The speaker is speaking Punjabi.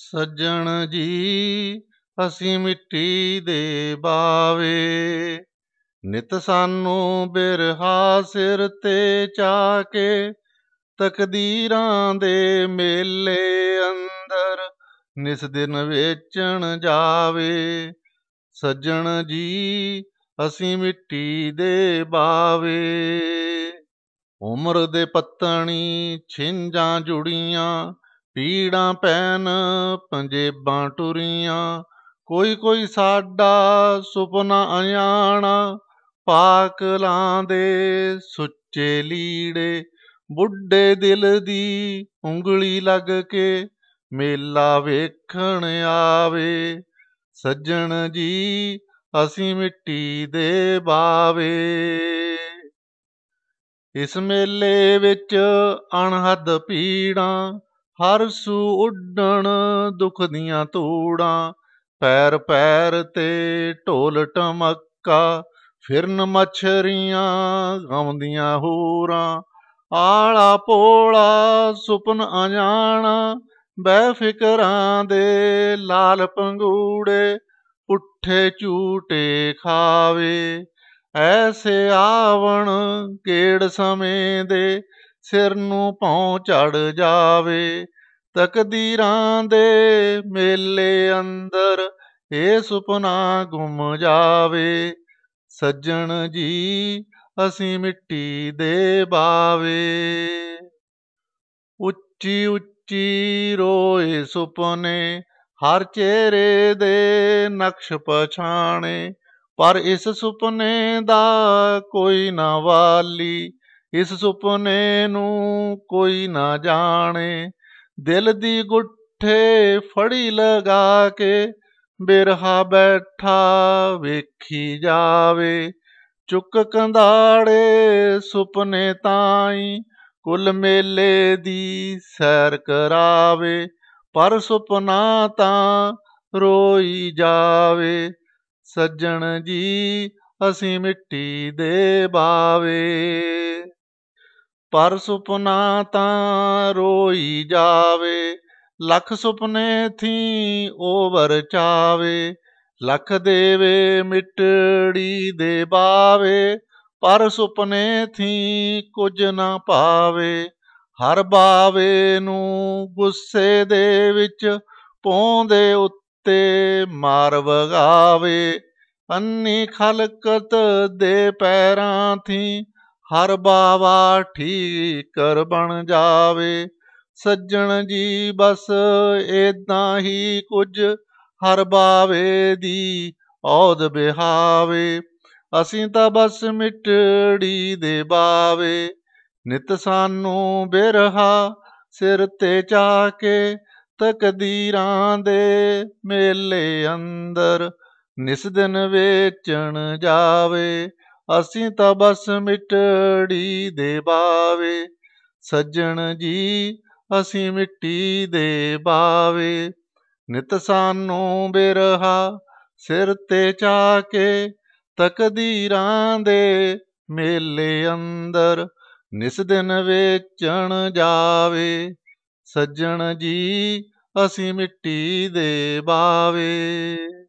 ਸੱਜਣ ਜੀ ਅਸੀਂ ਮਿੱਟੀ ਦੇ ਬਾਵੇ ਨਿਤ ਸਾਨੂੰ ਬਿਰਹਾ ਸਿਰ ਤੇ ਚਾ ਕੇ ਤਕਦੀਰਾਂ ਦੇ ਮੇਲੇ ਅੰਦਰ ਨਿਸ ਦਿਨ ਵੇਚਣ ਜਾਵੇ ਸੱਜਣ ਜੀ ਅਸੀਂ ਮਿੱਟੀ ਦੇ ਬਾਵੇ ਉਮਰ ਦੇ ਪੱਤਣੀ ਛਿੰਜਾਂ ਜੁੜੀਆਂ ਪੀੜਾਂ ਪੈਨ ਪੰਜੇਬਾਂ ਟੁਰੀਆਂ ਕੋਈ ਕੋਈ ਸਾਡਾ ਸੁਪਨਾ ਅਣਾਣਾ ਪਾਕ ਲਾਂਦੇ ਸੁੱਚੇ ਲੀੜੇ ਬੁੱਢੇ ਦਿਲ ਦੀ ਉਂਗਲੀ ਲੱਗ ਕੇ ਮੇਲਾ ਵੇਖਣ ਆਵੇ ਸੱਜਣ ਜੀ ਅਸੀਂ ਮਿੱਟੀ ਦੇ ਬਾਵੇ ਇਸ ਮੇਲੇ ਵਿੱਚ ਅਣਹੱਦ ਪੀੜਾਂ ਹਰ ਸੂ ਉੱਡਣ ਦੁਖ ਦੀਆਂ ਤੋੜਾਂ ਪੈਰ ਪੈਰ ਤੇ ਢੋਲ ਟਮੱਕਾ ਫਿਰਨ ਮਛਰੀਆਂ ਗਾਉਂਦੀਆਂ ਹੋਰਾਂ ਆਲਾ ਪੋਲਾ ਸੁਪਨ ਅਣਜਾਣਾ ਬੈ ਫਿਕਰਾਂ ਦੇ ਲਾਲ ਪੰਗੂੜੇ ਉੱਠੇ ਝੂਟੇ ਖਾਵੇ ਐਸੇ ਆਵਣ ਕੇੜ ਸਮੇਂ ਦੇ ਸਿਰ ਨੂੰ ਭੌਂ ਚੜ ਜਾਵੇ ਤਕਦੀਰਾਂ ਦੇ ਮੇਲੇ ਅੰਦਰ ਇਹ ਸੁਪਨਾ ਗੁੰਮ ਜਾਵੇ ਸੱਜਣ ਜੀ ਅਸੀਂ ਮਿੱਟੀ ਦੇ ਬਾਵੇ ਉੱਚੀ ਉੱਚੀ ਰੋਏ ਸੁਪਨੇ ਹਰ ਚਿਹਰੇ ਦੇ ਨਕਸ਼ ਪਛਾਣੇ ਪਰ ਇਸ ਸੁਪਨੇ ਦਾ ਕੋਈ ਨਾ ਵਾਲੀ ਇਸ ਸੁਪਨੇ ਨੂੰ ਕੋਈ ਨਾ ਜਾਣੇ ਦਿਲ ਦੀ ਗੁੱਠੇ ਫੜੀ ਲਗਾ ਕੇ ਬਿਰਹਾ ਬੈਠਾ ਵੇਖੀ ਜਾਵੇ ਚੁੱਕ ਕੰਦਾੜੇ ਸੁਪਨੇ ਤਾਈ ਕੁੱਲ ਮੇਲੇ ਦੀ ਸੈਰ ਕਰਾਵੇ ਪਰ ਸੁਪਨਾ ਤਾਂ ਰੋਈ ਜਾਵੇ ਸੱਜਣ ਜੀ ਅਸੀਂ ਮਿੱਟੀ ਦੇ ਬਾਵੇ ਪਰ ਸੁਪਨਾ ਤਾਂ ਰੋਈ ਜਾਵੇ ਲੱਖ ਸੁਪਨੇ ਥੀ ਓਵਰ ਚਾਵੇ ਲੱਖ ਦੇਵੇ ਮਿਟੜੀ ਦੇ ਬਾਵੇ ਪਰ ਸੁਪਨੇ ਥੀ ਕੁਝ ਨਾ ਪਾਵੇ ਹਰ ਬਾਵੇ ਨੂੰ ਗੁੱਸੇ ਦੇ ਵਿੱਚ ਪੌਂਦੇ ਉੱਤੇ ਮਾਰ ਵਗਾਵੇ ਅੰਨੀ ਖਲਕਤ ਦੇ ਪੈਰਾਂ ਥੀ ਹਰ ਬਾਵਾ ਠੀਕਰ ਬਣ ਜਾਵੇ ਸੱਜਣ ਜੀ ਬਸ ਇਦਾਂ ਹੀ ਕੁਝ ਹਰ ਬਾਵੇ ਦੀ ਔਦ ਬਿਹਾਵੇ ਅਸੀਂ ਤਾਂ ਬਸ ਮਿੱਟੜੀ ਦੇ ਬਾਵੇ ਨਿਤ ਸਾਨੂੰ ਬਿਰਹਾ ਸਿਰ ਤੇ ਚਾ ਕੇ ਤਕਦੀਰਾਂ ਦੇ ਮੇਲੇ ਅੰਦਰ ਨਿਸ ਦਿਨ ਵੇਚਣ ਜਾਵੇ ਅਸੀਂ ਤਾਂ ਬਸ ਮਿੱਟੜੀ ਦੇ ਬਾਵੇ ਸੱਜਣ ਜੀ ਅਸੀਂ ਮਿੱਟੀ ਦੇ ਬਾਵੇ ਨਿਤ ਸਾਨੂੰ ਬਿਰਹਾ ਸਿਰ ਤੇ ਚਾ ਕੇ ਤਕਦੀਰਾਂ ਦੇ ਮੇਲੇ ਅੰਦਰ ਨਿਸ ਦਿਨ ਵੇਚਣ ਜਾਵੇ ਸੱਜਣ ਜੀ ਅਸੀਂ ਮਿੱਟੀ ਦੇ ਬਾਵੇ